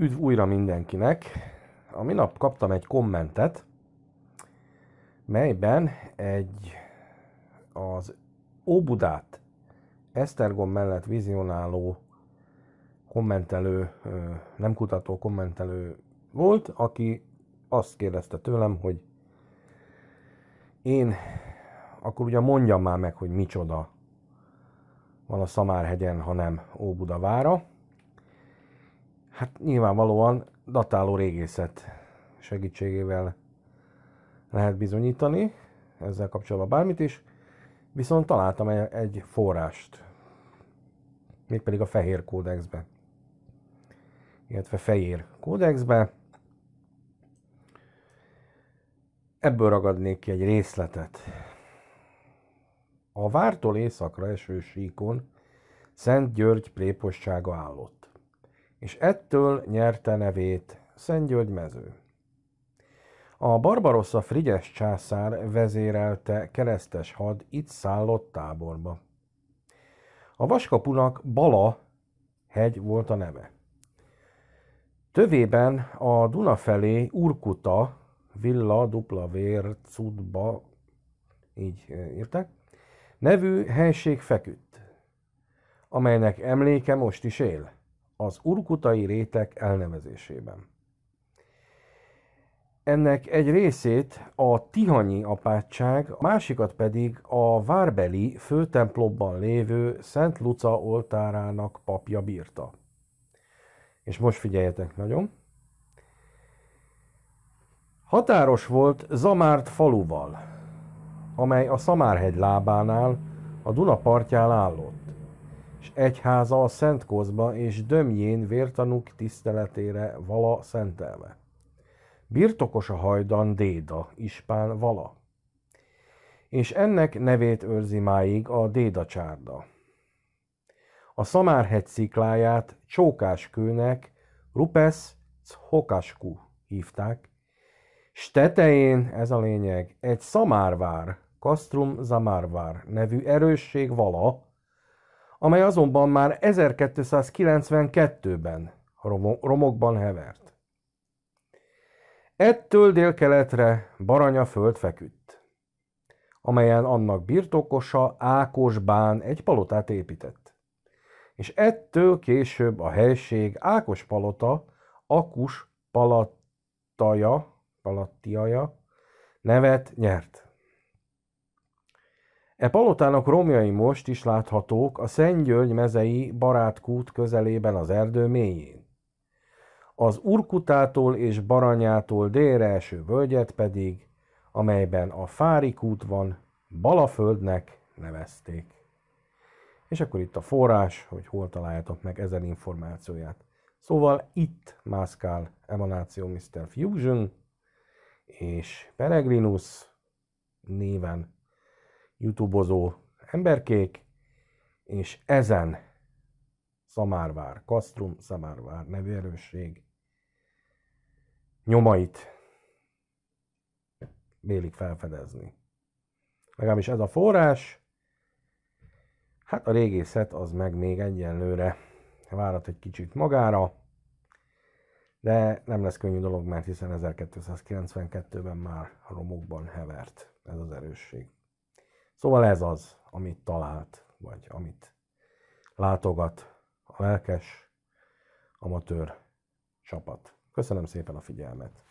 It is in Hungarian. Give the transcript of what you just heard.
Üdv újra mindenkinek! A minap kaptam egy kommentet, melyben egy az Óbudát Esztergom mellett vizionáló kommentelő, nem kutató kommentelő volt, aki azt kérdezte tőlem, hogy én akkor ugye mondjam már meg, hogy micsoda van a Szamárhegyen, hanem Óbuda vára. Hát nyilvánvalóan datáló régészet segítségével lehet bizonyítani ezzel kapcsolatban bármit is, viszont találtam egy forrást, mégpedig a fehér kódexbe, illetve fehér kódexbe. Ebből ragadnék ki egy részletet. A vártól északra eső síkon Szent György prépostsága állott és ettől nyerte nevét Szent György mező. A Barbarossa Frigyes császár vezérelte keresztes had itt szállott táborba. A vaskapunak Bala hegy volt a neve. Tövében a Duna felé Urkuta, Villa, Dupla Vér, Cudba, így e, írták, nevű helység feküdt, amelynek emléke most is él az urkutai rétek elnevezésében. Ennek egy részét a Tihanyi apátság, a másikat pedig a Várbeli főtemplomban lévő Szent Luca oltárának papja bírta. És most figyeljetek nagyon. Határos volt Zamárt faluval, amely a Szamárhegy lábánál, a Duna partján állott és egyháza a Szent Kozba és Dömjén vértanúk tiszteletére vala szentelve. Birtokos a hajdan Déda, ispán vala. És ennek nevét őrzi máig a Déda csárda. A Szamárhegy szikláját csókáskőnek Rupesz Hokaskú hívták, s tetején, ez a lényeg, egy szamárvár, Kastrum Zamárvár nevű erősség vala, amely azonban már 1292-ben romokban hevert. Ettől délkeletre Baranya föld feküdt, amelyen annak birtokosa Ákos Bán egy palotát épített, és ettől később a helység Ákos palota, Akus palataja, palattiaja nevet nyert. E palotának romjai most is láthatók a Szentgyörgy mezei Barátkút közelében az erdő mélyén. Az Urkutától és Baranyától délre eső völgyet pedig, amelyben a Fári kút van, Balaföldnek nevezték. És akkor itt a forrás, hogy hol találjátok meg ezen információját. Szóval itt mászkál emanáció Mr. Fusion és Peregrinus néven youtubozó emberkék, és ezen Szamárvár, Kastrum Szamárvár nevű erősség nyomait vélik felfedezni. Legalábbis ez a forrás, hát a régészet az meg még egyenlőre várat egy kicsit magára, de nem lesz könnyű dolog, mert hiszen 1292-ben már romokban hevert ez az erősség. Szóval ez az, amit talált, vagy amit látogat a lelkes amatőr csapat. Köszönöm szépen a figyelmet!